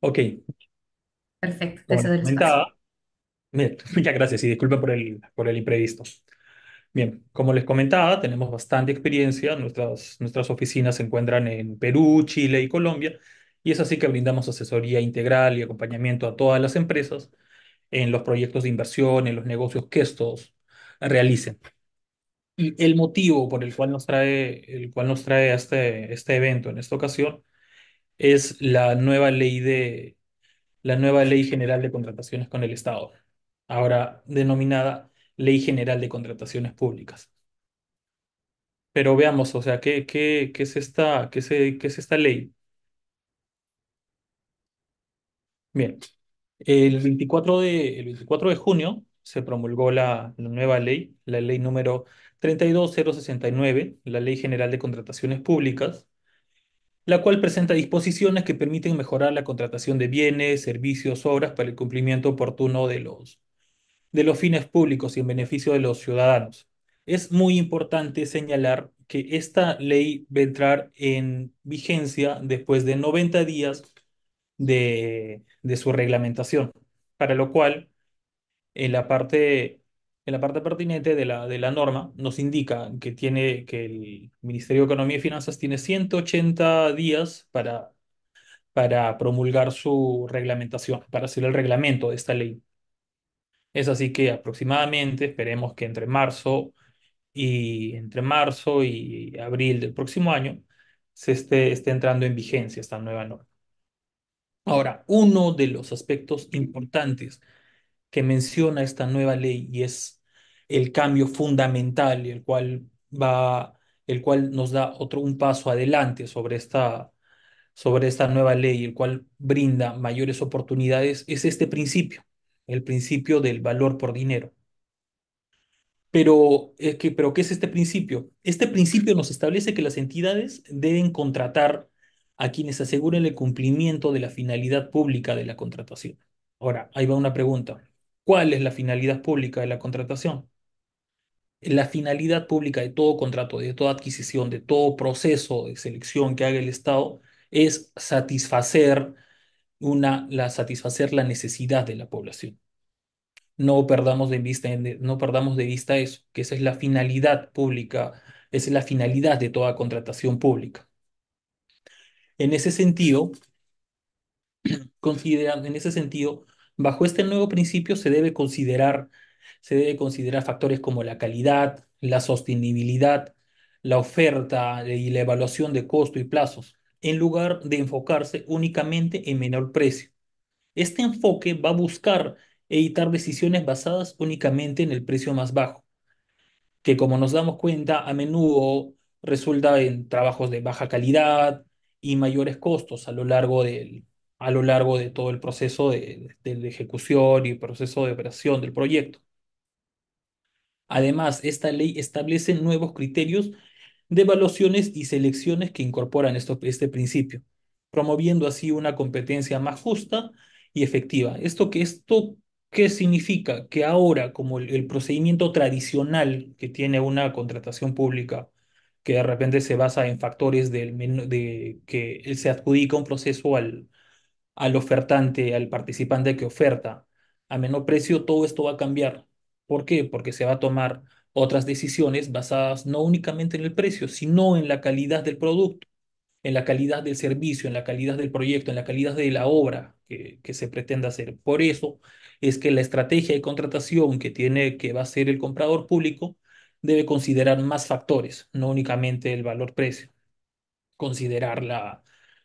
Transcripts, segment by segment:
Ok, Perfecto, muchas gracias y disculpen por el, por el imprevisto. Bien, como les comentaba, tenemos bastante experiencia. Nuestras, nuestras oficinas se encuentran en Perú, Chile y Colombia, y es así que brindamos asesoría integral y acompañamiento a todas las empresas en los proyectos de inversión, en los negocios que estos realicen. Y el motivo por el cual nos trae, el cual nos trae este, este evento en esta ocasión es la nueva ley de la nueva Ley General de Contrataciones con el Estado, ahora denominada Ley General de Contrataciones Públicas. Pero veamos, o sea, ¿qué, qué, es esta, qué es esta ley? Bien, el 24 de, de junio se promulgó la, la nueva ley, la ley número 32069, la Ley General de Contrataciones Públicas, la cual presenta disposiciones que permiten mejorar la contratación de bienes, servicios, obras para el cumplimiento oportuno de los, fines públicos y en beneficio de los ciudadanos. Es muy importante señalar que esta ley va a entrar en vigencia después de 90 días de su reglamentación, para lo cual en la parte en la parte pertinente de la, de la norma nos indica que, tiene, que el Ministerio de Economía y Finanzas tiene 180 días para, para promulgar su reglamentación, para hacer el reglamento de esta ley. Es así que aproximadamente esperemos que entre marzo y entre marzo y abril del próximo año se esté, esté entrando en vigencia esta nueva norma. Ahora, uno de los aspectos importantes que menciona esta nueva ley y es el cambio fundamental, el cual va, el cual nos da otro un paso adelante sobre esta, sobre esta nueva ley, el cual brinda mayores oportunidades, es este principio, el principio del valor por dinero. Pero, eh, que, pero ¿qué es este principio? Este principio nos establece que las entidades deben contratar a quienes aseguren el cumplimiento de la finalidad pública de la contratación. Ahora, ahí va una pregunta. ¿Cuál es la finalidad pública de la contratación? la finalidad pública de todo contrato, de toda adquisición, de todo proceso de selección que haga el Estado es satisfacer, una, la, satisfacer la necesidad de la población. No perdamos de vista, no perdamos de vista eso, que esa es la finalidad pública, esa es la finalidad de toda contratación pública. En ese sentido, en ese sentido, bajo este nuevo principio se debe considerar se debe considerar factores como la calidad, la sostenibilidad, la oferta y la evaluación de costo y plazos, en lugar de enfocarse únicamente en menor precio. Este enfoque va a buscar evitar decisiones basadas únicamente en el precio más bajo, que como nos damos cuenta a menudo resulta en trabajos de baja calidad y mayores costos a lo largo del, a lo largo de todo el proceso de, de ejecución y proceso de operación del proyecto. Además, esta ley establece nuevos criterios de evaluaciones y selecciones que incorporan este principio, promoviendo así una competencia más justa y efectiva. ¿Esto, que, esto qué significa? Que ahora, como el, procedimiento tradicional que tiene una contratación pública, que de repente se basa en factores del, de que se adjudica un proceso al, al ofertante, al participante que oferta a menor precio, todo esto va a cambiar ¿Por qué? Porque se va a tomar otras decisiones basadas no únicamente en el precio, sino en la calidad del producto, en la calidad del servicio, en la calidad del proyecto, en la calidad de la obra que, se pretenda hacer. Por eso es que la estrategia de contratación que tiene, que va a ser el comprador público, debe considerar más factores, no únicamente el valor precio. Considerar la,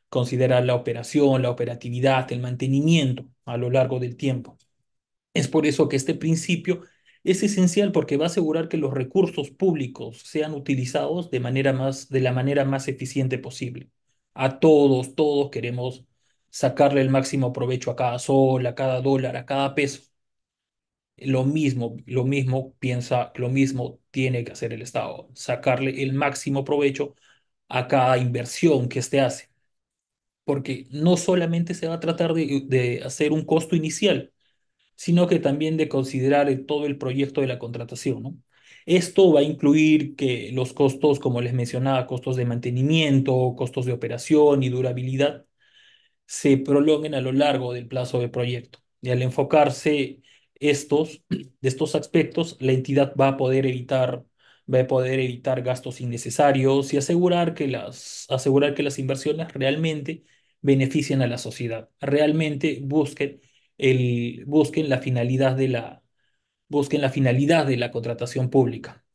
considerar la operación, la operatividad, el mantenimiento a lo largo del tiempo. Es por eso que este principio es esencial porque va a asegurar que los recursos públicos sean utilizados de, manera más, de la manera más eficiente posible. A todos, todos queremos sacarle el máximo provecho a cada sol, a cada dólar, a cada peso. Lo mismo, lo mismo piensa, lo mismo tiene que hacer el Estado, sacarle el máximo provecho a cada inversión que éste hace. Porque no solamente se va a tratar de hacer un costo inicial, sino que también de considerar todo el proyecto de la contratación. ¿no? Esto va a incluir que los costos, como les mencionaba, costos de mantenimiento, costos de operación y durabilidad, se prolonguen a lo largo del plazo de proyecto. Y al enfocarse estos, de estos aspectos, la entidad va a poder evitar va a poder evitar gastos innecesarios y asegurar que las, asegurar que las inversiones realmente beneficien a la sociedad, realmente busquen el, busquen la finalidad de la, busquen la finalidad de la contratación pública.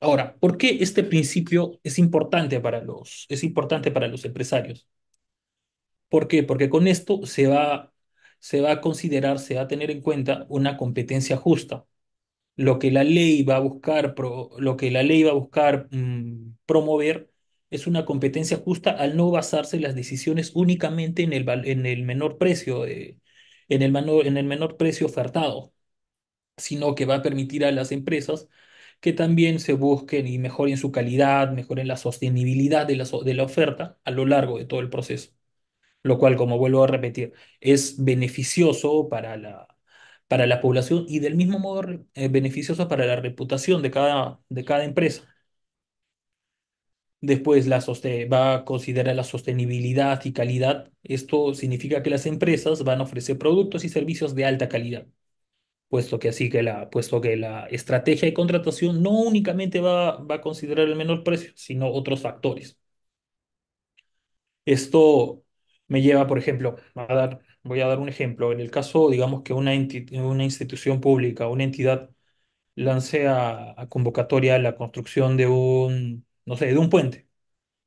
Ahora, ¿por qué este principio es importante para los, es importante para los empresarios? ¿Por qué? Porque con esto se va, se va a considerar, se va a tener en cuenta una competencia justa. Lo que la ley va a buscar, pro, lo que la ley va a buscar mm, promover es una competencia justa al no basarse las decisiones únicamente en el, en el menor precio de, en el, en el menor precio ofertado, sino que va a permitir a las empresas que también se busquen y mejoren su calidad, mejoren la sostenibilidad de la, oferta a lo largo de todo el proceso. Lo cual, como vuelvo a repetir, es beneficioso para la, para la población y del mismo modo es eh, beneficioso para la reputación de cada, de cada empresa. Después la va a considerar la sostenibilidad y calidad. Esto significa que las empresas van a ofrecer productos y servicios de alta calidad, puesto que así que la, puesto que la estrategia de contratación no únicamente va, va a considerar el menor precio, sino otros factores. Esto me lleva, por ejemplo, a dar, voy a dar un ejemplo. En el caso, digamos que una, una institución pública, una entidad, lance a convocatoria la construcción de un no sé, de un puente.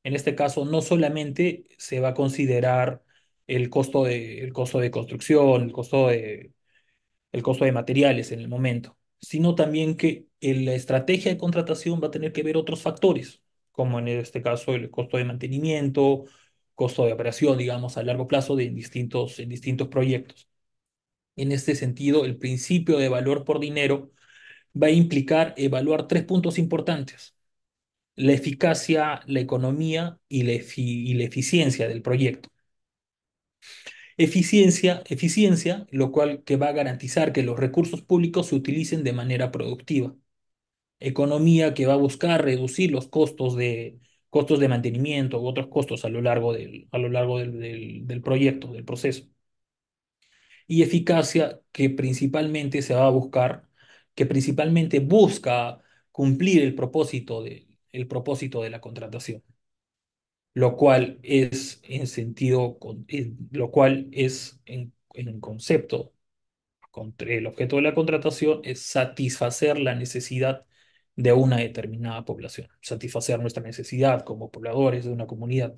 En este caso, no solamente se va a considerar el costo de, costo de construcción, el costo de, el costo de materiales en el momento, sino también que la estrategia de contratación va a tener que ver otros factores, como en este caso el costo de mantenimiento, costo de operación, digamos, a largo plazo de, distintos, en distintos proyectos. En este sentido, el principio de valor por dinero va a implicar evaluar tres puntos importantes la eficacia, la economía y la, eficiencia del proyecto. Eficiencia, eficiencia, lo cual que va a garantizar que los recursos públicos se utilicen de manera productiva. Economía que va a buscar reducir los costos de, costos de mantenimiento u otros costos a lo largo, del, a lo largo del proyecto, del proceso. Y eficacia que principalmente se va a buscar, que principalmente busca cumplir el propósito de, el propósito de la contratación, lo cual es en sentido, lo cual es en, concepto, el objeto de la contratación es satisfacer la necesidad de una determinada población, satisfacer nuestra necesidad como pobladores de una comunidad,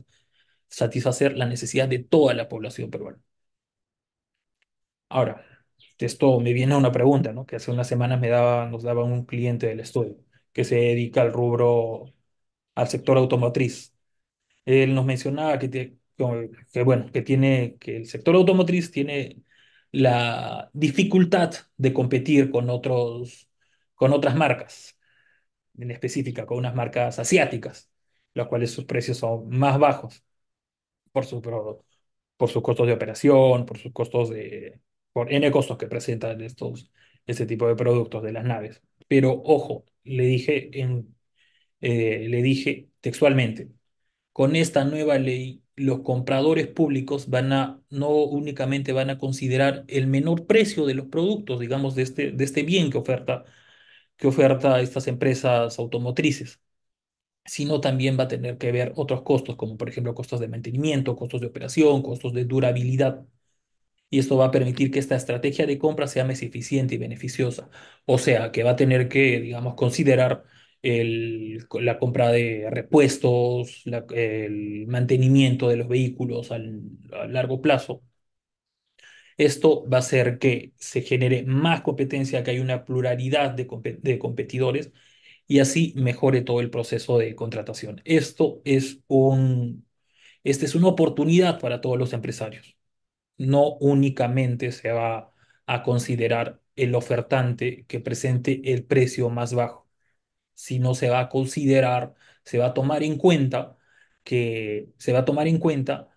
satisfacer la necesidad de toda la población peruana. Ahora, esto me viene a una pregunta, ¿no? Que hace unas semanas me daba, nos daba un cliente del estudio que se dedica al rubro, al sector automotriz. Él nos mencionaba que, que, bueno, que, tiene, que el sector automotriz tiene la dificultad de competir con, otros, con otras marcas, en específica con unas marcas asiáticas, las cuales sus precios son más bajos por, sus por, por sus costos de operación, por sus costos de, por N costos que presentan estos, este tipo de productos de las naves. Pero ojo, le dije, en, eh, le dije textualmente, con esta nueva ley los compradores públicos van a, no únicamente van a considerar el menor precio de los productos, digamos, de este, de este bien que oferta, que oferta estas empresas automotrices, sino también va a tener que ver otros costos, como por ejemplo costos de mantenimiento, costos de operación, costos de durabilidad y esto va a permitir que esta estrategia de compra sea más eficiente y beneficiosa. O sea, que va a tener que, digamos, considerar la compra de repuestos, el mantenimiento de los vehículos a largo plazo. Esto va a hacer que se genere más competencia, que haya una pluralidad de, competidores y así mejore todo el proceso de contratación. Esto es es una oportunidad para todos los empresarios no únicamente se va a considerar el ofertante que presente el precio más bajo, sino se va a considerar, se va a tomar en cuenta que se va a tomar en cuenta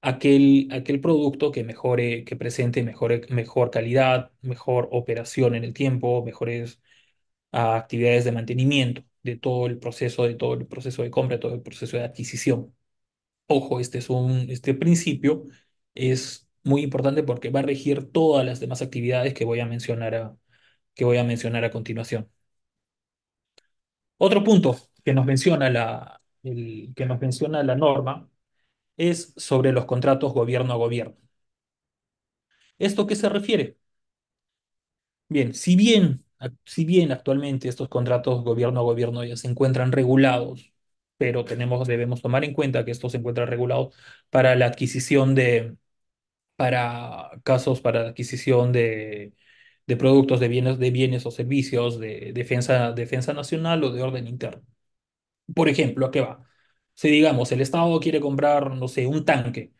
aquel, aquel producto que mejore, que presente mejor, mejor calidad, mejor operación en el tiempo, mejores ah, actividades de mantenimiento de todo el proceso, de todo el proceso de compra, todo el proceso de adquisición. Ojo, este es un este principio es muy importante porque va a regir todas las demás actividades que voy a mencionar a, que voy a, mencionar a continuación. Otro punto que nos menciona la, que nos menciona la norma es sobre los contratos gobierno a gobierno. ¿Esto qué se refiere? Bien, si bien, si bien actualmente estos contratos gobierno a gobierno ya se encuentran regulados pero tenemos, debemos tomar en cuenta que esto se encuentra regulado para la adquisición de, para casos para adquisición de, de productos, de bienes, de bienes o servicios de defensa, defensa nacional o de orden interno. Por ejemplo, ¿a qué va? Si digamos, el Estado quiere comprar, no sé, un tanque,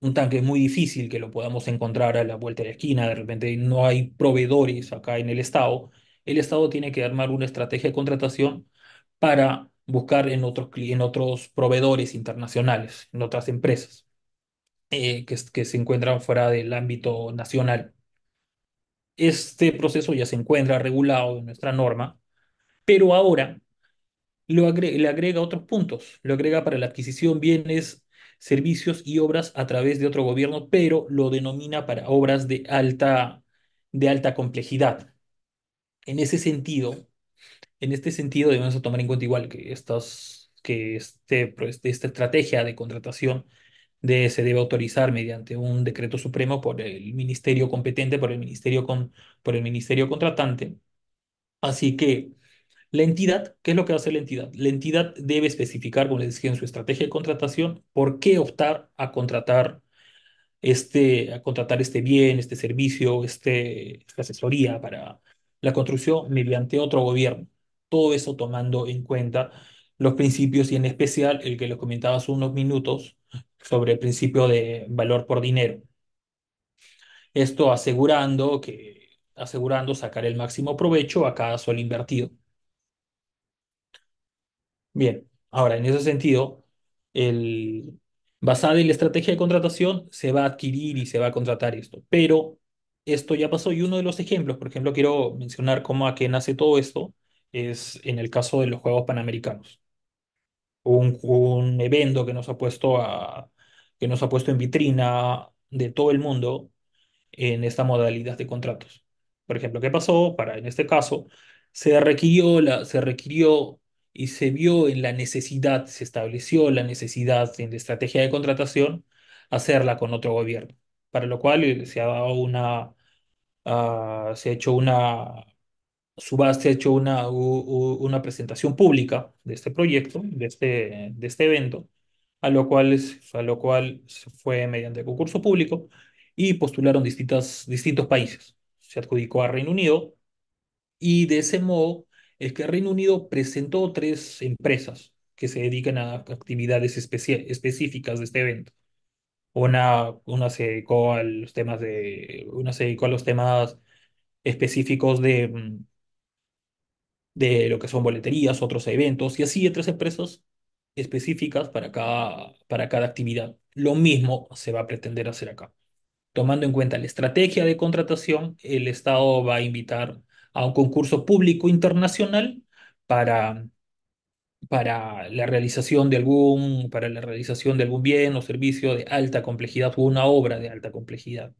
un tanque muy difícil que lo podamos encontrar a la vuelta de la esquina, de repente no hay proveedores acá en el Estado, el Estado tiene que armar una estrategia de contratación para buscar en otros, proveedores internacionales, en otras empresas eh, que, se encuentran fuera del ámbito nacional. Este proceso ya se encuentra regulado en nuestra norma, pero ahora le agrega otros puntos. Lo agrega para la adquisición bienes, servicios y obras a través de otro gobierno, pero lo denomina para obras de alta, de alta complejidad. En ese sentido, en este sentido, debemos tomar en cuenta igual que, estas, que este, este esta estrategia de contratación se debe autorizar mediante un decreto supremo por el ministerio competente, por el ministerio, por el ministerio contratante. Así que la entidad, ¿qué es lo que hace la entidad? La entidad debe especificar, como les decía, en su estrategia de contratación, por qué optar a contratar este, a contratar este bien, este servicio, este, esta asesoría para la construcción mediante otro gobierno todo eso tomando en cuenta los principios y en especial el que les comentaba hace unos minutos sobre el principio de valor por dinero. Esto asegurando que asegurando sacar el máximo provecho a cada sol invertido. Bien, ahora en ese sentido, el, basada en la estrategia de contratación, se va a adquirir y se va a contratar esto. Pero esto ya pasó y uno de los ejemplos, por ejemplo, quiero mencionar cómo a qué nace todo esto, es en el caso de los Juegos Panamericanos. Un, evento que nos ha puesto a, que nos ha puesto en vitrina de todo el mundo en esta modalidad de contratos. Por ejemplo, ¿qué pasó? Para en este caso, se requirió, la, se requirió y se vio en la necesidad, se estableció la necesidad en la estrategia de contratación hacerla con otro gobierno, para lo cual eh, se ha una, ah, se ha hecho una Subaste ha hecho una, una presentación pública de este proyecto, de este, de este evento, a lo cual, a lo cual fue mediante concurso público y postularon distintas, distintos países. Se adjudicó a Reino Unido y de ese modo es que Reino Unido presentó tres empresas que se dedican a actividades específicas de este evento. Una, una se dedicó a los temas de, una se dedicó a los temas específicos de, mm, de lo que son boleterías, otros eventos, y así de tres empresas específicas para cada, para cada actividad. Lo mismo se va a pretender hacer acá. Tomando en cuenta la estrategia de contratación, el Estado va a invitar a un concurso público internacional para, para la realización de algún, para la realización de algún bien o servicio de alta complejidad o una obra de alta complejidad.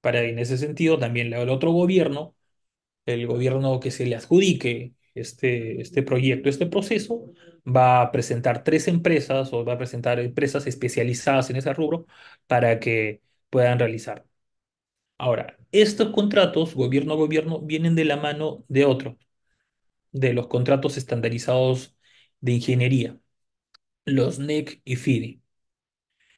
Para en ese sentido, también el otro gobierno el gobierno que se le adjudique este, este proyecto, este proceso, va a presentar tres empresas o va a presentar empresas especializadas en ese rubro para que puedan realizar. Ahora, estos contratos, gobierno a gobierno, vienen de la mano de otro, de los contratos estandarizados de ingeniería, los NEC y FIDI.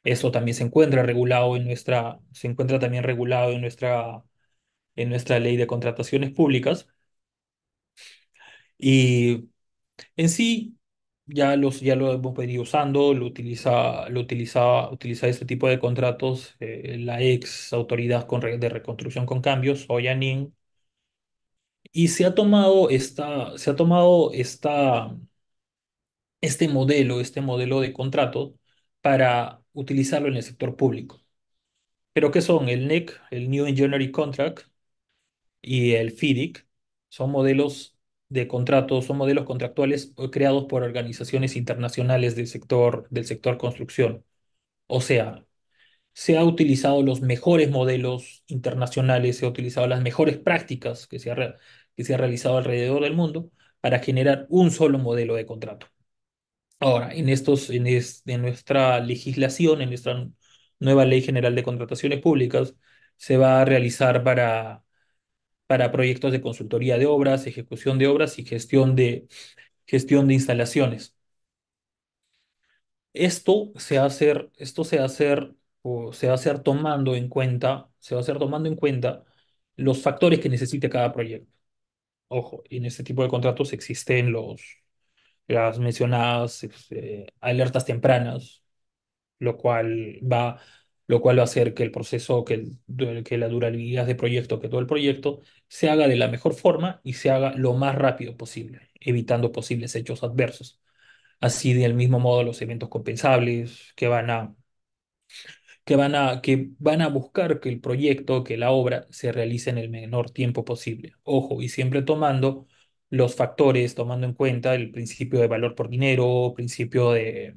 Eso también se encuentra regulado en nuestra, se encuentra también regulado en nuestra en nuestra ley de contrataciones públicas. Y en sí, ya, los, ya lo hemos venido usando, lo utiliza, lo utiliza, este tipo de contratos eh, la ex autoridad de reconstrucción con cambios, Oyanin, y se ha tomado esta, se ha tomado este modelo, este modelo de contrato para utilizarlo en el sector público. ¿Pero qué son? El NEC, el New Engineering Contract, y el FIDIC son modelos de contratos, son modelos contractuales creados por organizaciones internacionales del sector, del sector construcción. O sea, se ha utilizado los mejores modelos internacionales, se ha utilizado las mejores prácticas que se ha, que se ha realizado alrededor del mundo para generar un solo modelo de contrato. Ahora, en, estos, en, en nuestra legislación, en nuestra nueva Ley General de Contrataciones Públicas, se va a realizar para para proyectos de consultoría de obras, ejecución de obras y gestión de, gestión de instalaciones. Esto se va a hacer, esto se va o se va hacer tomando en cuenta, se va a hacer tomando en cuenta los factores que necesite cada proyecto. Ojo, en este tipo de contratos existen los, las mencionadas este, alertas tempranas, lo cual va lo cual va a hacer que el proceso, que, la durabilidad de proyecto, que todo el proyecto, se haga de la mejor forma y se haga lo más rápido posible, evitando posibles hechos adversos. Así, del mismo modo, los eventos compensables que van a, que van a, que van a buscar que el proyecto, que la obra, se realice en el menor tiempo posible. Ojo, y siempre tomando los factores, tomando en cuenta el principio de valor por dinero, principio de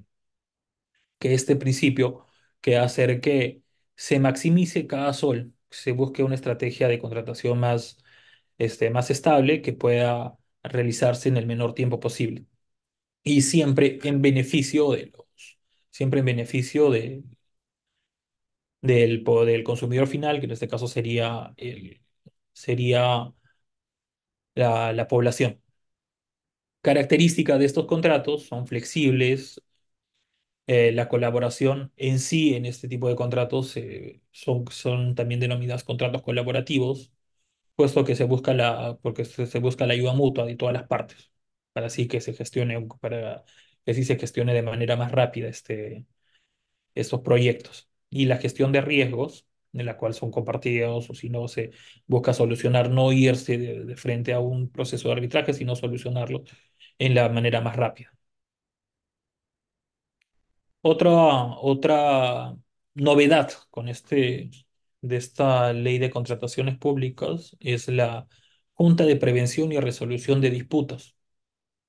que este principio que hacer que se maximice cada sol, se busque una estrategia de contratación más, este, más estable que pueda realizarse en el menor tiempo posible. Y siempre en beneficio de los, siempre en beneficio de, del, del consumidor final, que en este caso sería, el, sería la, la población. Característica de estos contratos son flexibles, eh, la colaboración en sí en este tipo de contratos eh, son, también denominadas contratos colaborativos, puesto que se busca la, porque se, busca la ayuda mutua de todas las partes, para así que se gestione, para que así se gestione de manera más rápida este, estos proyectos. Y la gestión de riesgos, en la cual son compartidos, o si no se busca solucionar, no irse de frente a un proceso de arbitraje, sino solucionarlo en la manera más rápida. Otra, otra novedad con este, de esta ley de contrataciones públicas es la Junta de Prevención y Resolución de Disputas.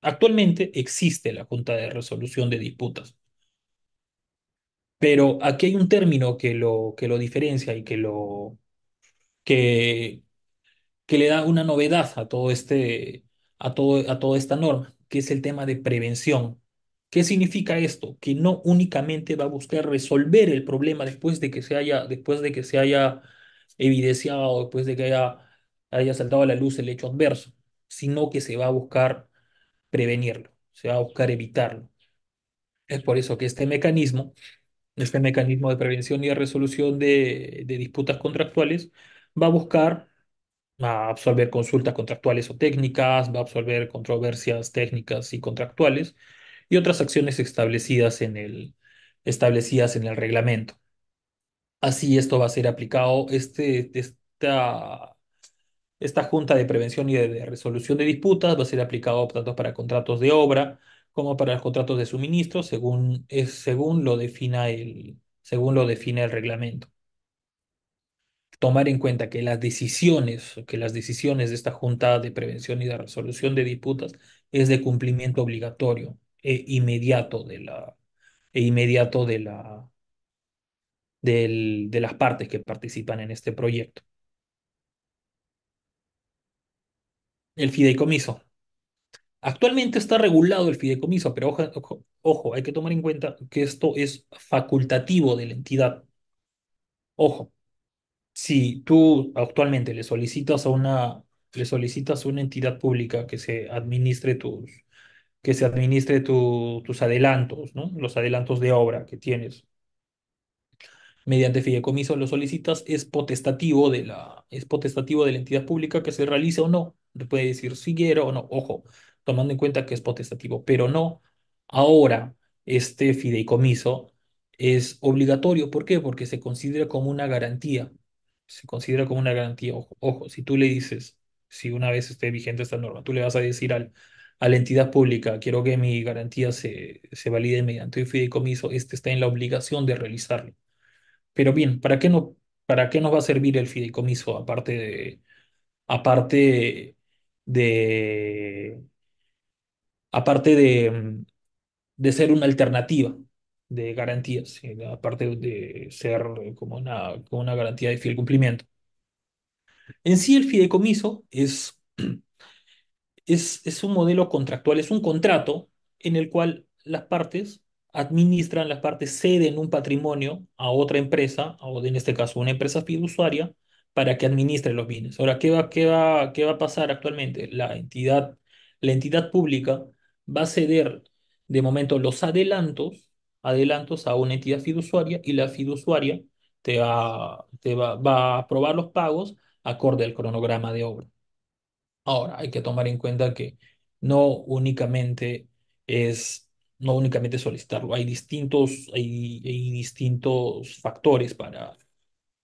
Actualmente existe la Junta de Resolución de Disputas, pero aquí hay un término que lo, que lo diferencia y que, lo, que, que le da una novedad a, todo este, a, todo, a toda esta norma, que es el tema de prevención ¿Qué significa esto? Que no únicamente va a buscar resolver el problema después de que se haya, después de que se haya evidenciado, después de que haya, saltado a la luz el hecho adverso, sino que se va a buscar prevenirlo, se va a buscar evitarlo. Es por eso que este mecanismo, este mecanismo de prevención y resolución de, disputas contractuales, va a buscar a absolver consultas contractuales o técnicas, va a absolver controversias técnicas y contractuales, y otras acciones establecidas en el, establecidas en el reglamento. Así esto va a ser aplicado, este, esta, esta Junta de Prevención y de, Resolución de Disputas va a ser aplicado tanto para contratos de obra como para los contratos de suministro, según, es, según, lo, defina el, según lo define el reglamento tomar en cuenta que las decisiones, que las decisiones de esta Junta de Prevención y de Resolución de Disputas es de cumplimiento obligatorio. Eh, inmediato de la e inmediato de la del, de las partes que participan en este proyecto. El fideicomiso. Actualmente está regulado el fideicomiso, pero ojo, hay que tomar en cuenta que esto es facultativo de la entidad. Ojo, si tú actualmente le solicitas a una, le solicitas a una entidad pública que se administre tus, que se administre tus adelantos, los adelantos de obra que tienes. Mediante fideicomiso lo solicitas, es potestativo de la, es potestativo de la entidad pública que se realice o no. Puede decir si quiero o no, ojo, tomando en cuenta que es potestativo, pero no. Ahora, este fideicomiso es obligatorio. ¿Por qué? Porque se considera como una garantía. Se considera como una garantía. ojo si tú le dices, si una vez esté vigente esta norma, tú le vas a decir al, a la entidad pública, quiero que mi garantía se, se valide mediante un fideicomiso, este está en la obligación de realizarlo. Pero bien, ¿para qué, no, para qué nos va a servir el fideicomiso aparte de... Aparte de aparte de, de ser una alternativa de garantías, eh, aparte de ser como una, como una garantía de fiel cumplimiento. En sí, el fideicomiso es es, es un modelo contractual, es un contrato en el cual las partes administran, las partes ceden un patrimonio a otra empresa, o en este caso una empresa fiduciaria, para que administre los bienes. Ahora, ¿qué va, va, a pasar actualmente? La entidad, la entidad pública va a ceder de momento los adelantos, adelantos a una entidad fiduciaria y la fiduciaria te va, va a aprobar los pagos acorde al cronograma de obra. Ahora, hay que tomar en cuenta que no únicamente es, no únicamente solicitarlo, hay distintos, hay, distintos factores para,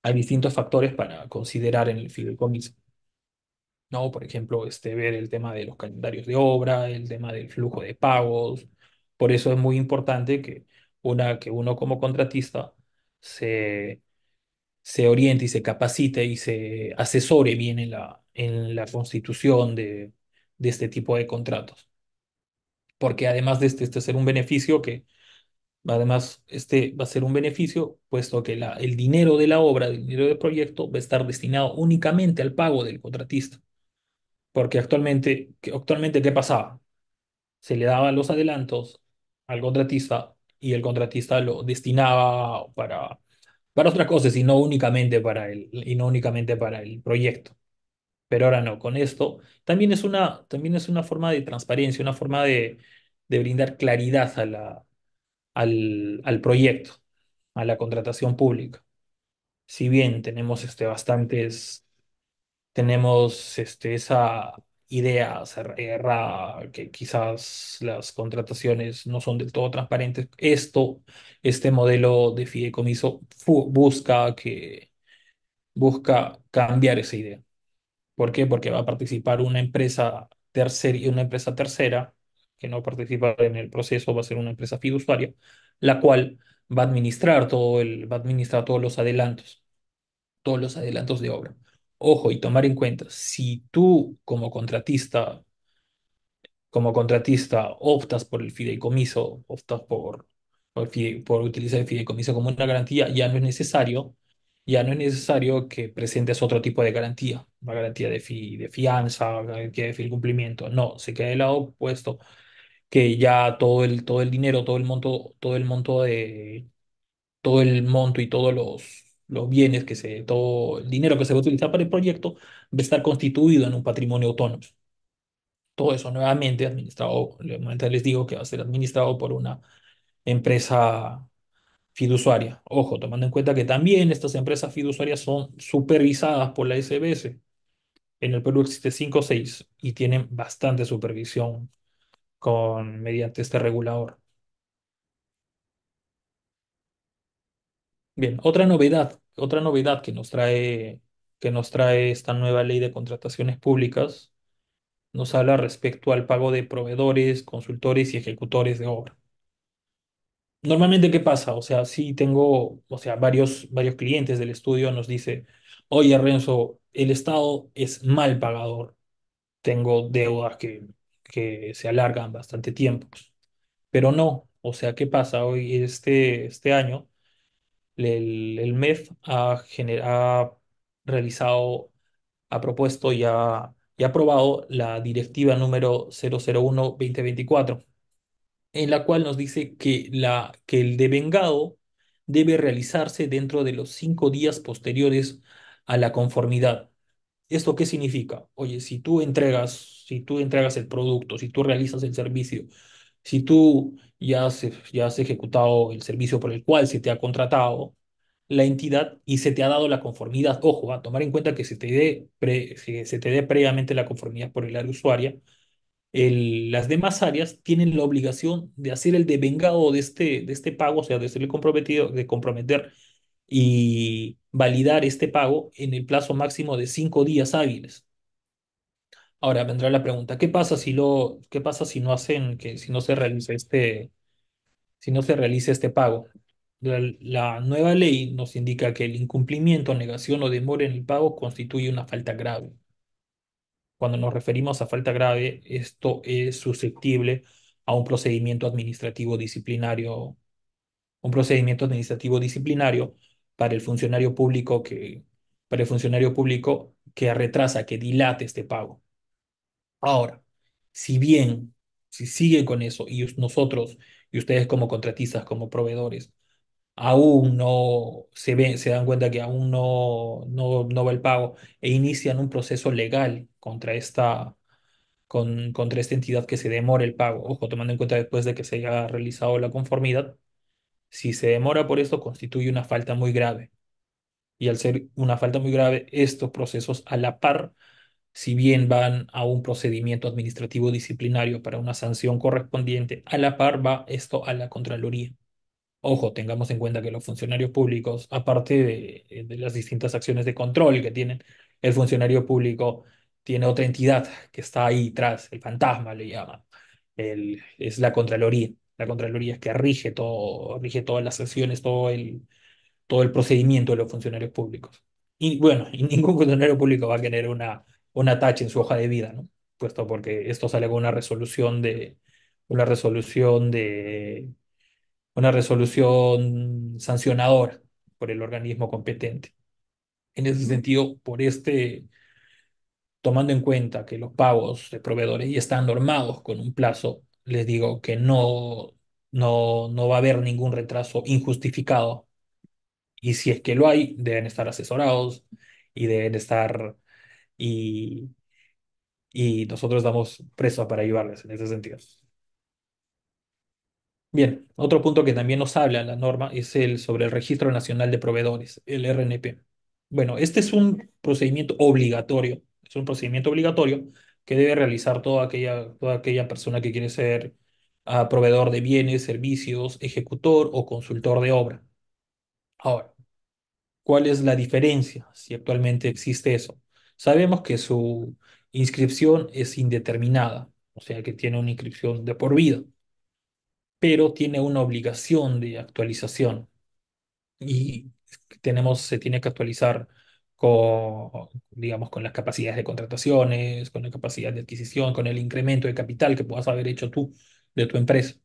hay distintos factores para considerar en el fideicomiso. ¿no? Por ejemplo, este, ver el tema de los calendarios de obra, el tema del flujo de pagos. Por eso es muy importante que, una, que uno como contratista se, se oriente y se capacite y se asesore bien en la, en la constitución de, este tipo de contratos. Porque además de este, este ser un beneficio que, además, este va a ser un beneficio, puesto que la, el dinero de la obra, el dinero del proyecto, va a estar destinado únicamente al pago del contratista. Porque actualmente, actualmente ¿qué pasaba? Se le daban los adelantos al contratista y el contratista lo destinaba para para otras cosas y no únicamente para el, y no únicamente para el proyecto. Pero ahora no, con esto también es una, también es una forma de transparencia, una forma de, brindar claridad al, al proyecto, a la contratación pública. Si bien tenemos este, bastantes, tenemos este, esa ideas erradas, que quizás las contrataciones no son del todo transparentes. Esto, este modelo de fideicomiso busca que busca cambiar esa idea. ¿Por qué? Porque va a participar una empresa tercera una empresa tercera que no participa en el proceso, va a ser una empresa fiduciaria, la cual va a administrar todo el, va a administrar todos los adelantos, todos los adelantos de obra. Ojo, y tomar en cuenta, si tú como contratista, como contratista optas por el fideicomiso, optas por, por, utilizar el fideicomiso como una garantía, ya no es necesario, ya no es necesario que presentes otro tipo de garantía, una garantía de, fi- de fianza, garantía de fiel cumplimiento. No, se queda de lado opuesto que ya todo el, todo el dinero, todo el monto, todo el monto de, todo el monto y todos los los bienes que se, todo el dinero que se va a utilizar para el proyecto va a estar constituido en un patrimonio autónomo. Todo eso nuevamente administrado, les digo que va a ser administrado por una empresa fiduciaria. Ojo, tomando en cuenta que también estas empresas fiduciarias son supervisadas por la SBS. En el Perú existe 5 o 6 y tienen bastante supervisión con, mediante este regulador. Bien, otra novedad, otra novedad que nos trae, que nos trae esta nueva ley de contrataciones públicas nos habla respecto al pago de proveedores, consultores y ejecutores de obra. Normalmente, ¿qué pasa? O sea, si tengo, o sea, varios, varios clientes del estudio nos dice, oye Renzo, el Estado es mal pagador, tengo deudas que, que se alargan bastante tiempo. Pero no, o sea, ¿qué pasa? Hoy, este, este año, el, MEF ha, realizado, ha propuesto y ha, y aprobado la directiva número 001-2024, en la cual nos dice que, la, que el devengado debe realizarse dentro de los cinco días posteriores a la conformidad. ¿Esto qué significa? Oye, si tú entregas, si tú entregas el producto, si tú realizas el servicio, si tú ya has, ya ejecutado el servicio por el cual se te ha contratado la entidad y se te ha dado la conformidad. Ojo, a tomar en cuenta que se te dé, se te dé previamente la conformidad por el área usuaria. las demás áreas tienen la obligación de hacer el devengado de este, de este pago, o sea, de ser comprometido, de comprometer y validar este pago en el plazo máximo de cinco días hábiles. Ahora vendrá la pregunta, ¿qué pasa si lo, qué pasa si no hacen, que si no se realiza este, si no se realiza este pago? La, nueva ley nos indica que el incumplimiento, negación o demora en el pago constituye una falta grave. Cuando nos referimos a falta grave, esto es susceptible a un procedimiento administrativo disciplinario, un procedimiento administrativo disciplinario para el funcionario público que, para el funcionario público que retrasa, que dilate este pago. Ahora, si bien, si sigue con eso y nosotros y ustedes como contratistas, como proveedores, aún no se ven, se dan cuenta que aún no, no, no va el pago e inician un proceso legal contra esta, con, contra esta entidad que se demora el pago, ojo, tomando en cuenta después de que se haya realizado la conformidad, si se demora por esto constituye una falta muy grave. Y al ser una falta muy grave, estos procesos a la par si bien van a un procedimiento administrativo disciplinario para una sanción correspondiente, a la par va esto a la Contraloría. Ojo, tengamos en cuenta que los funcionarios públicos, aparte eh, de, las distintas acciones de control que tienen, el funcionario público tiene otra entidad que está ahí tras, el fantasma le llaman, el, es la Contraloría. La Contraloría es que rige todo, rige todas las acciones, todo el, todo el procedimiento de los funcionarios públicos. Y bueno, y ningún funcionario público va a tener una una tache en su hoja de vida, ¿no? Puesto porque esto sale con una resolución de una resolución de una resolución sancionadora por el organismo competente. En ese sentido, por este tomando en cuenta que los pagos de proveedores ya están normados con un plazo, les digo que no no, no va a haber ningún retraso injustificado. Y si es que lo hay, deben estar asesorados y deben estar y, nosotros damos presa para ayudarles en ese sentido. Bien, otro punto que también nos habla la norma es el sobre el Registro Nacional de Proveedores, el RNP. Bueno, este es un procedimiento obligatorio, es un procedimiento obligatorio que debe realizar toda aquella, toda aquella persona que quiere ser ah, proveedor de bienes, servicios, ejecutor o consultor de obra. Ahora, ¿cuál es la diferencia si actualmente existe eso? Sabemos que su inscripción es indeterminada, o sea que tiene una inscripción de por vida, pero tiene una obligación de actualización y tenemos, se tiene que actualizar con, digamos, con las capacidades de contrataciones, con la capacidad de adquisición, con el incremento de capital que puedas haber hecho tú de tu empresa.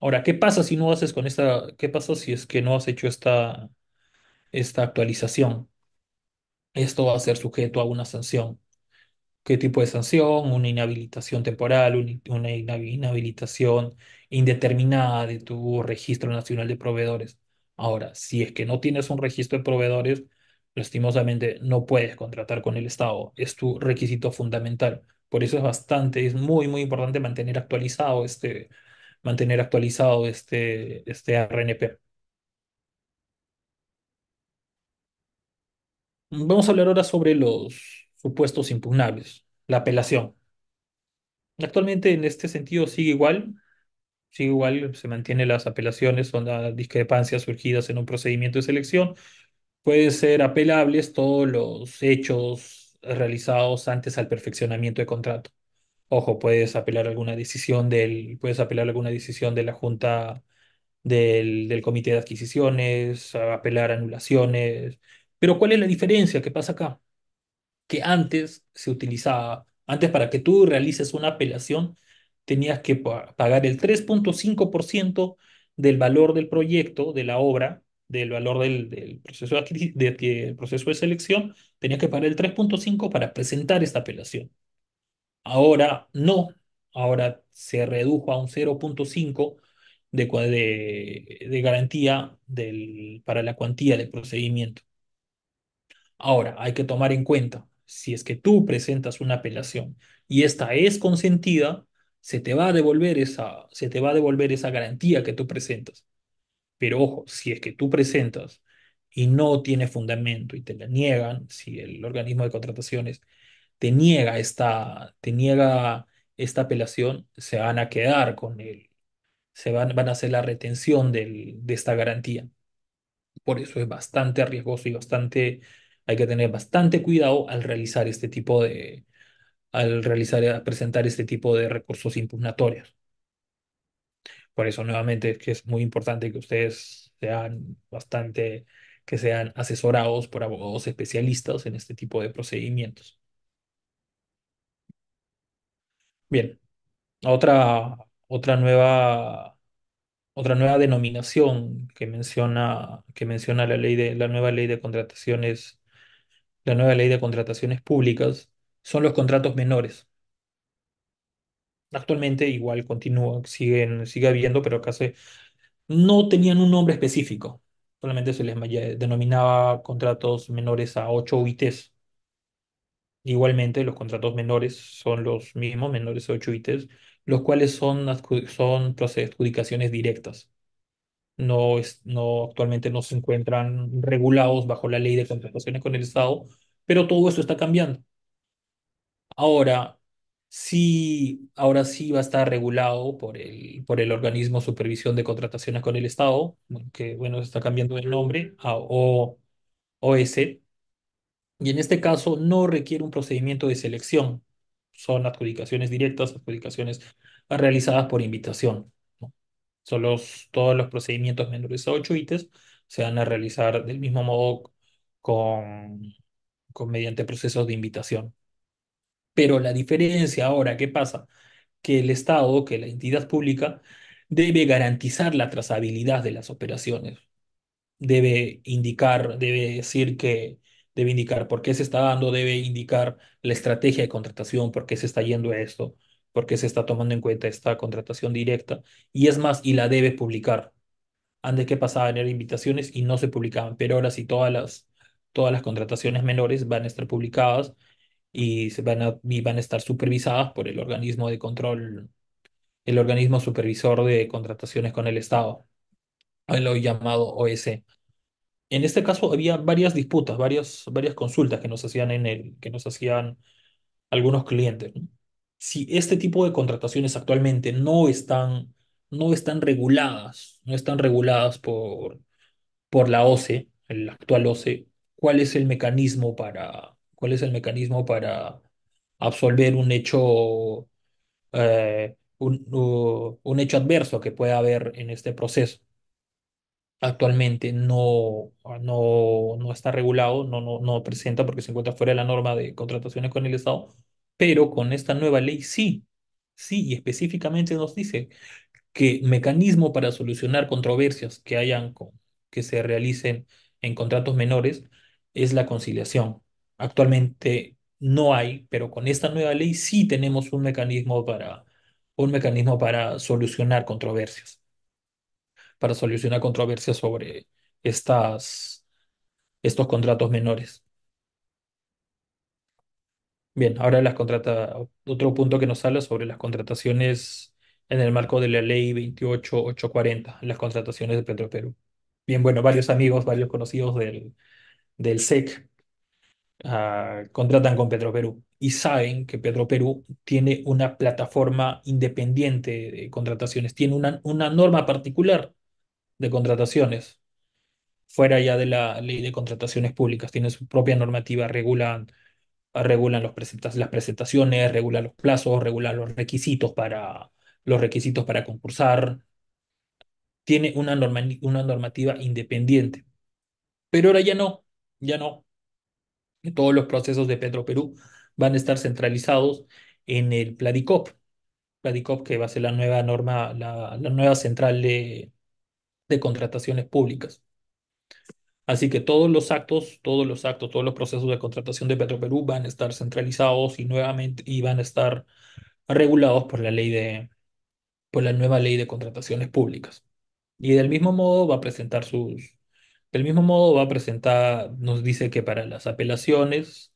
Ahora, ¿qué pasa si no haces con esta, qué pasa si es que no has hecho esta, esta actualización? esto va a ser sujeto a una sanción. ¿Qué tipo de sanción? Una inhabilitación temporal, una inhabilitación indeterminada de tu registro nacional de proveedores. Ahora, si es que no tienes un registro de proveedores, lastimosamente no puedes contratar con el Estado. Es tu requisito fundamental. Por eso es bastante, es muy, muy importante mantener actualizado este, mantener actualizado este, este RNP. Vamos a hablar ahora sobre los supuestos impugnables, la apelación. Actualmente en este sentido sigue igual, sigue igual, se mantienen las apelaciones son las ah, discrepancias surgidas en un procedimiento de selección. Pueden ser apelables todos los hechos realizados antes al perfeccionamiento de contrato. Ojo, puedes apelar alguna decisión del, puedes apelar alguna decisión de la Junta del, del Comité de Adquisiciones, apelar anulaciones, pero ¿cuál es la diferencia que pasa acá? Que antes se utilizaba, antes para que tú realices una apelación, tenías que pagar el 3.5% del valor del proyecto, de la obra, del valor del, proceso, de, selección, tenías que pagar el 3.5 para presentar esta apelación. Ahora no, ahora se redujo a un 0.5 de, garantía del, para la cuantía del procedimiento. Ahora, hay que tomar en cuenta, si es que tú presentas una apelación y esta es consentida, se te va a devolver esa, se te va a devolver esa garantía que tú presentas. Pero ojo, si es que tú presentas y no tiene fundamento y te la niegan, si el organismo de contrataciones te niega esta, te niega esta apelación, se van a quedar con él, se van, van a hacer la retención del, de esta garantía. Por eso es bastante riesgoso y bastante hay que tener bastante cuidado al realizar este tipo de, al realizar, eh, presentar este tipo de recursos impugnatorios. Por eso, nuevamente, es que es muy importante que ustedes sean bastante, que sean asesorados por abogados especialistas en este tipo de procedimientos. Bien, otra, otra nueva, otra nueva denominación que menciona, que menciona la, ley de, la nueva ley de contrataciones la nueva ley de contrataciones públicas son los contratos menores. Actualmente igual continúa, siguen, sigue habiendo, pero acá no tenían un nombre específico. Solamente se les denominaba contratos menores a 8 UITs. Igualmente, los contratos menores son los mismos, menores a 8 UITs, los cuales son, son adjudicaciones directas no, no actualmente no se encuentran regulados bajo la ley de contrataciones con el Estado, pero todo eso está cambiando. Ahora sí, ahora sí va a estar regulado por el, por el organismo supervisión de contrataciones con el Estado, que bueno, está cambiando el nombre a o, OS, y en este caso no requiere un procedimiento de selección, son adjudicaciones directas, adjudicaciones realizadas por invitación. Son todos los procedimientos menores a 8 ítems se van a realizar del mismo modo con, con mediante procesos de invitación. Pero la diferencia ahora, ¿qué pasa? Que el Estado, que la entidad pública, debe garantizar la trazabilidad de las operaciones. Debe indicar, debe decir que, debe indicar por qué se está dando, debe indicar la estrategia de contratación, por qué se está yendo a esto porque se está tomando en cuenta esta contratación directa. Y es más, y la debe publicar. Antes que pasaban eran invitaciones y no se publicaban, pero ahora sí todas las, todas las contrataciones menores van a estar publicadas y, se van a, y van a estar supervisadas por el organismo de control, el organismo supervisor de contrataciones con el Estado, lo llamado OS e En este caso había varias disputas, varias, varias consultas que nos hacían en el, que nos hacían algunos clientes si este tipo de contrataciones actualmente no están, no están reguladas, no están reguladas por, por la OCE, el actual OCE, ¿cuál es el mecanismo para, cuál es el mecanismo para absolver un hecho, eh, un, un hecho adverso que pueda haber en este proceso? actualmente no, no, no está regulado, no, no, no presenta porque se encuentra fuera de la norma de contrataciones con el Estado, pero con esta nueva ley sí, sí, y específicamente nos dice que mecanismo para solucionar controversias que hayan que se realicen en contratos menores es la conciliación. Actualmente no hay, pero con esta nueva ley sí tenemos un mecanismo para un mecanismo para solucionar controversias. Para solucionar controversias sobre estas estos contratos menores. Bien, ahora las contrata, otro punto que nos habla sobre las contrataciones en el marco de la ley 28840, las contrataciones de Petroperú. Bien, bueno, varios amigos, varios conocidos del, del SEC ah, contratan con Petroperú y saben que Petroperú tiene una plataforma independiente de contrataciones, tiene una, una norma particular de contrataciones, fuera ya de la ley de contrataciones públicas, tiene su propia normativa regulando regulan las presentaciones, regulan los plazos, regulan los requisitos para, los requisitos para concursar. Tiene una, una normativa independiente. Pero ahora ya no, ya no. Todos los procesos de Petroperú van a estar centralizados en el Pladicop. Pladicop que va a ser la nueva norma, la, nueva central de contrataciones públicas. Así que todos los actos, todos los actos, todos los procesos de contratación de Petroperú van a estar centralizados y nuevamente y van a estar regulados por la ley de por la nueva ley de contrataciones públicas. Y del mismo modo va a presentar sus del mismo modo va a presentar nos dice que para las apelaciones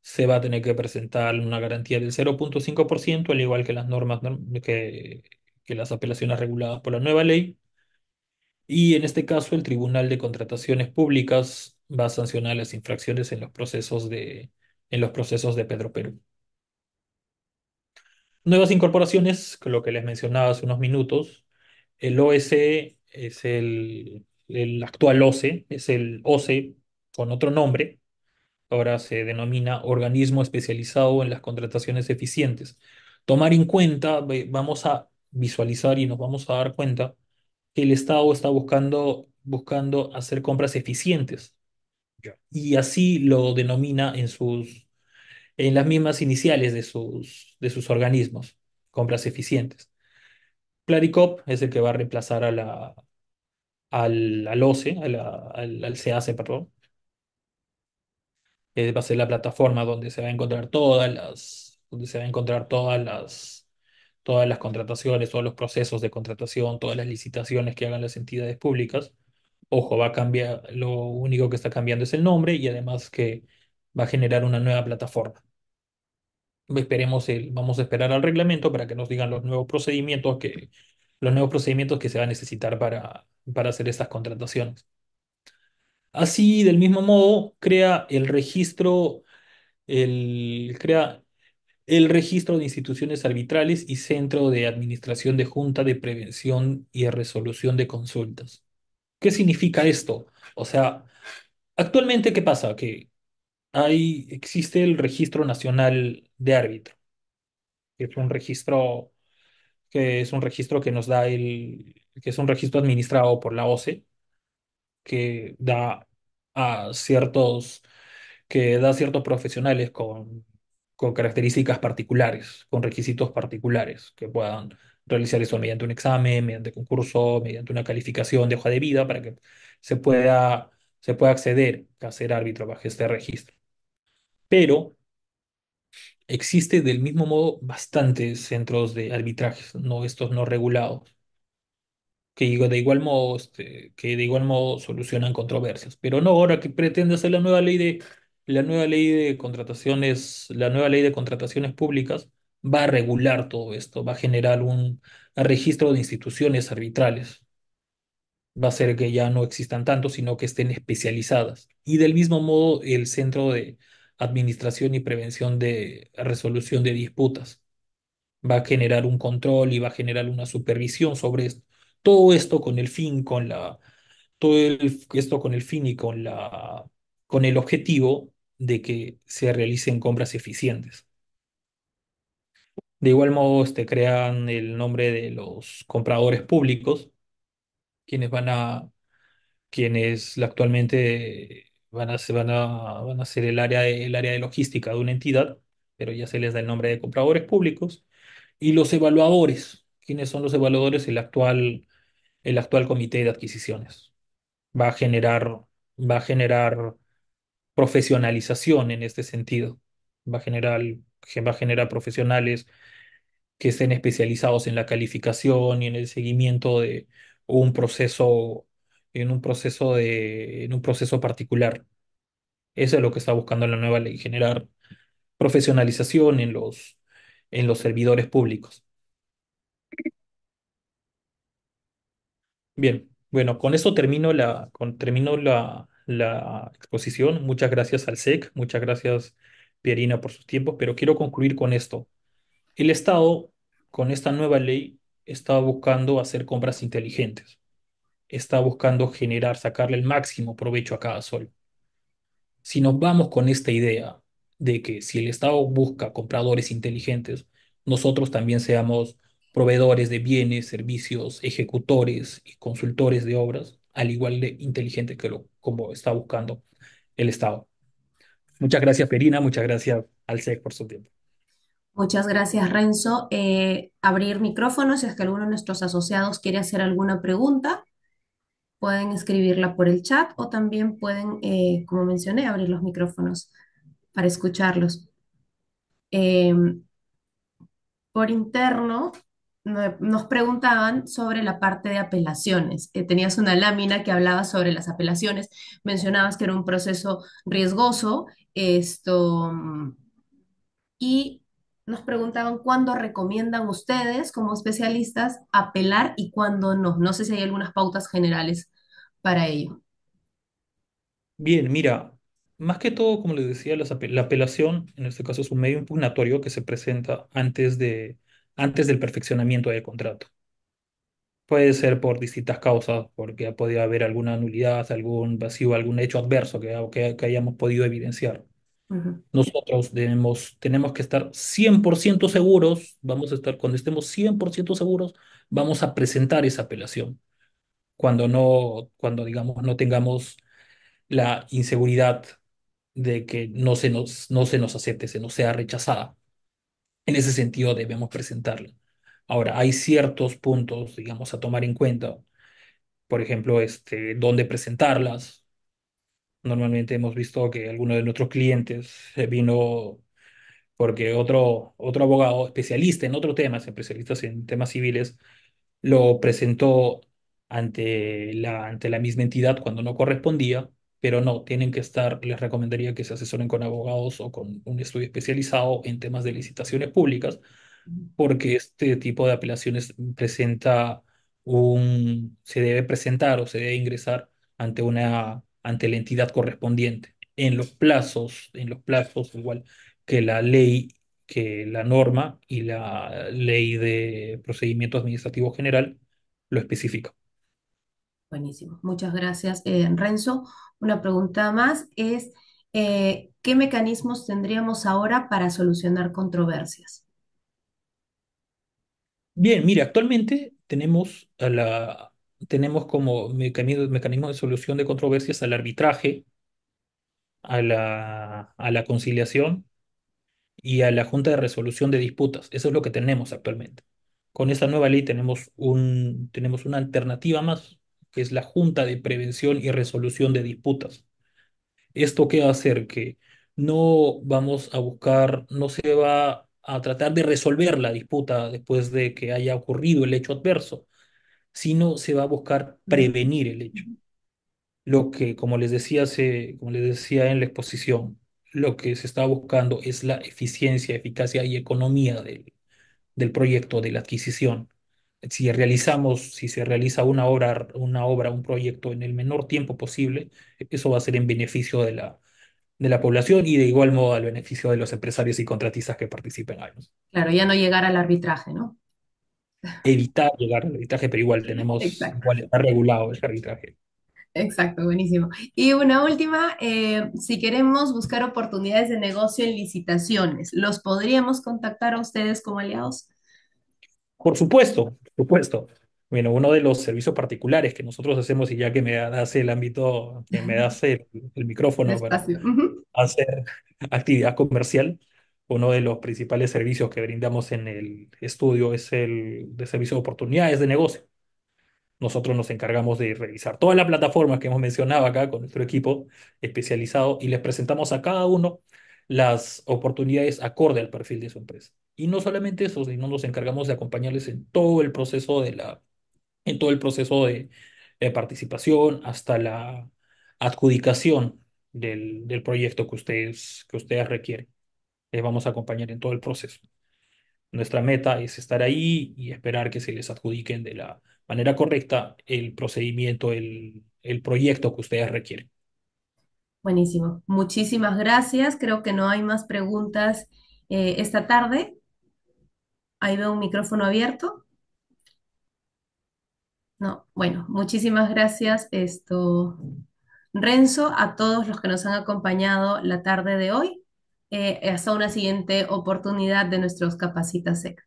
se va a tener que presentar una garantía del 0.5% al igual que las normas que, que las apelaciones reguladas por la nueva ley y en este caso, el Tribunal de Contrataciones Públicas va a sancionar las infracciones en los procesos de, en los procesos de Pedro Perú. Nuevas incorporaciones, lo que les mencionaba hace unos minutos, el OSE es el, el actual OSE es el OSE con otro nombre, ahora se denomina organismo especializado en las contrataciones eficientes. Tomar en cuenta, vamos a visualizar y nos vamos a dar cuenta el Estado está buscando, buscando hacer compras eficientes. Y así lo denomina en, sus, en las mismas iniciales de sus, de sus organismos, compras eficientes. Claricop es el que va a reemplazar a la, al, OCE, a al, CAC e, perdón. Eh, va a ser la plataforma donde se va a encontrar todas las, donde se va a encontrar todas las todas las contrataciones, todos los procesos de contratación, todas las licitaciones que hagan las entidades públicas. Ojo, va a cambiar, lo único que está cambiando es el nombre y además que va a generar una nueva plataforma. Esperemos el, vamos a esperar al reglamento para que nos digan los nuevos procedimientos que, los nuevos procedimientos que se va a necesitar para, para hacer estas contrataciones. Así, del mismo modo, crea el registro, el, crea el registro de instituciones arbitrales y centro de administración de junta de prevención y resolución de consultas. ¿Qué significa esto? O sea, actualmente, ¿qué pasa? Que existe el registro nacional de árbitro, que es un registro que es un registro que nos da el, que es un registro administrado por la OCE, que da a ciertos, que da a ciertos profesionales con con características particulares, con requisitos particulares, que puedan realizar eso mediante un examen, mediante concurso, mediante una calificación de hoja de vida para que se pueda, se pueda acceder a ser árbitro bajo este registro. Pero existe del mismo modo bastantes centros de arbitraje, no estos no regulados, que de igual modo, este, que de igual modo solucionan controversias. Pero no ahora que pretende hacer la nueva ley de la nueva ley de contrataciones, la nueva ley de contrataciones públicas va a regular todo esto, va a generar un registro de instituciones arbitrales. Va a ser que ya no existan tantos, sino que estén especializadas. Y del mismo modo, el Centro de Administración y Prevención de Resolución de Disputas va a generar un control y va a generar una supervisión sobre esto. Todo esto con el fin, con la, todo esto con el fin y con la, con el objetivo de que se realicen compras eficientes. De igual modo, se este, crean el nombre de los compradores públicos, quienes van a, quienes actualmente van a, ser- van ser el área de, área de logística de una entidad, pero ya se les da el nombre de compradores públicos. Y los evaluadores, quienes son los evaluadores? El actual, el actual comité de adquisiciones. Va a generar, va a generar profesionalización en este sentido. Va a generar, va a generar profesionales que estén especializados en la calificación y en el seguimiento de un proceso, en un proceso de, en un proceso particular. Eso es lo que está buscando la nueva ley, generar profesionalización en los, en los servidores públicos. Bien, bueno, con eso termino la, con, termino la, la exposición. Muchas gracias al SEC, muchas gracias Pierina por sus tiempos, pero quiero concluir con esto. El Estado, con esta nueva ley, está buscando hacer compras inteligentes. Está buscando generar, sacarle el máximo provecho a cada sol. Si nos vamos con esta idea de que si el Estado busca compradores inteligentes, nosotros también seamos proveedores de bienes, servicios, ejecutores y consultores de obras, al igual de inteligente que lo como está buscando el Estado. Muchas gracias, Perina. Muchas gracias al SEC por su tiempo. Muchas gracias, Renzo. Eh, abrir micrófonos, si es que alguno de nuestros asociados quiere hacer alguna pregunta, pueden escribirla por el chat o también pueden, eh, como mencioné, abrir los micrófonos para escucharlos. Eh, por interno, nos preguntaban sobre la parte de apelaciones. Eh, tenías una lámina que hablaba sobre las apelaciones, mencionabas que era un proceso riesgoso, esto, y nos preguntaban cuándo recomiendan ustedes como especialistas apelar y cuándo no. No sé si hay algunas pautas generales para ello. Bien, mira, más que todo, como les decía, la apelación, en este caso, es un medio impugnatorio que se presenta antes de antes del perfeccionamiento del contrato. Puede ser por distintas causas, porque ha podido haber alguna nulidad, algún vacío, algún hecho adverso que, que, hayamos podido evidenciar. Nosotros tenemos, tenemos que estar 100% seguros, vamos a estar, cuando estemos 100% seguros, vamos a presentar esa apelación. Cuando no, cuando digamos, no tengamos la inseguridad de que no se nos, no se nos acepte, se nos sea rechazada en ese sentido debemos presentarla. Ahora, hay ciertos puntos, digamos, a tomar en cuenta. Por ejemplo, este, dónde presentarlas. Normalmente hemos visto que alguno de nuestros clientes vino porque otro, otro abogado especialista en otros temas, especialistas en temas civiles, lo presentó ante la, ante la misma entidad cuando no correspondía pero no, tienen que estar, les recomendaría que se asesoren con abogados o con un estudio especializado en temas de licitaciones públicas, porque este tipo de apelaciones presenta un, se debe presentar o se debe ingresar ante una, ante la entidad correspondiente, en los plazos, en los plazos igual que la ley, que la norma y la ley de procedimiento administrativo general lo especifica. Buenísimo, muchas gracias, eh, Renzo. Una pregunta más es, eh, ¿qué mecanismos tendríamos ahora para solucionar controversias? Bien, mire, actualmente tenemos, la, tenemos como mecanismo, de solución de controversias al arbitraje, a la, conciliación y a la Junta de Resolución de Disputas. Eso es lo que tenemos actualmente. Con esa nueva ley tenemos, un, tenemos una alternativa más que es la Junta de Prevención y Resolución de Disputas. ¿Esto qué va a hacer? Que no vamos a buscar, no se va a tratar de resolver la disputa después de que haya ocurrido el hecho adverso, sino se va a buscar prevenir el hecho. Lo que, como les decía, se, como les decía en la exposición, lo que se está buscando es la eficiencia, eficacia y economía del proyecto, de la adquisición si realizamos, si se realiza una obra, una obra, un proyecto en el menor tiempo posible, eso va a ser en beneficio de la, de la población y de igual modo al beneficio de los empresarios y contratistas que participen ahí. Claro, ya no llegar al arbitraje, ¿no? Evitar llegar al arbitraje, pero igual tenemos, está regulado el arbitraje. Exacto, buenísimo. Y una última, eh, si queremos buscar oportunidades de negocio en licitaciones, ¿los podríamos contactar a ustedes como aliados? Por supuesto, por supuesto. Bueno, uno de los servicios particulares que nosotros hacemos, y ya que me hace el ámbito, me das el, micrófono para hacer actividad comercial, uno de los principales servicios que brindamos en el estudio es el de servicio de oportunidades de negocio. Nosotros nos encargamos de revisar todas las plataformas que hemos mencionado acá con nuestro equipo especializado y les presentamos a cada uno las oportunidades acorde al perfil de su empresa. Y no solamente eso, sino nos encargamos de acompañarles en todo el proceso de la, en todo el proceso de, participación hasta la adjudicación del, proyecto que ustedes, que ustedes requieren. Les vamos a acompañar en todo el proceso. Nuestra meta es estar ahí y esperar que se les adjudiquen de la manera correcta el procedimiento, el, proyecto que ustedes requieren. Buenísimo. Muchísimas gracias. Creo que no hay más preguntas eh, esta tarde. Ahí veo un micrófono abierto. No, bueno, muchísimas gracias, esto, Renzo, a todos los que nos han acompañado la tarde de hoy. Eh, hasta una siguiente oportunidad de nuestros Capacitasec.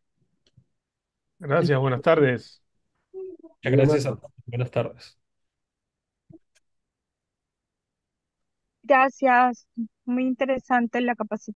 Gracias, buenas tardes. gracias a todos. Buenas tardes. Gracias, muy interesante la capacitación.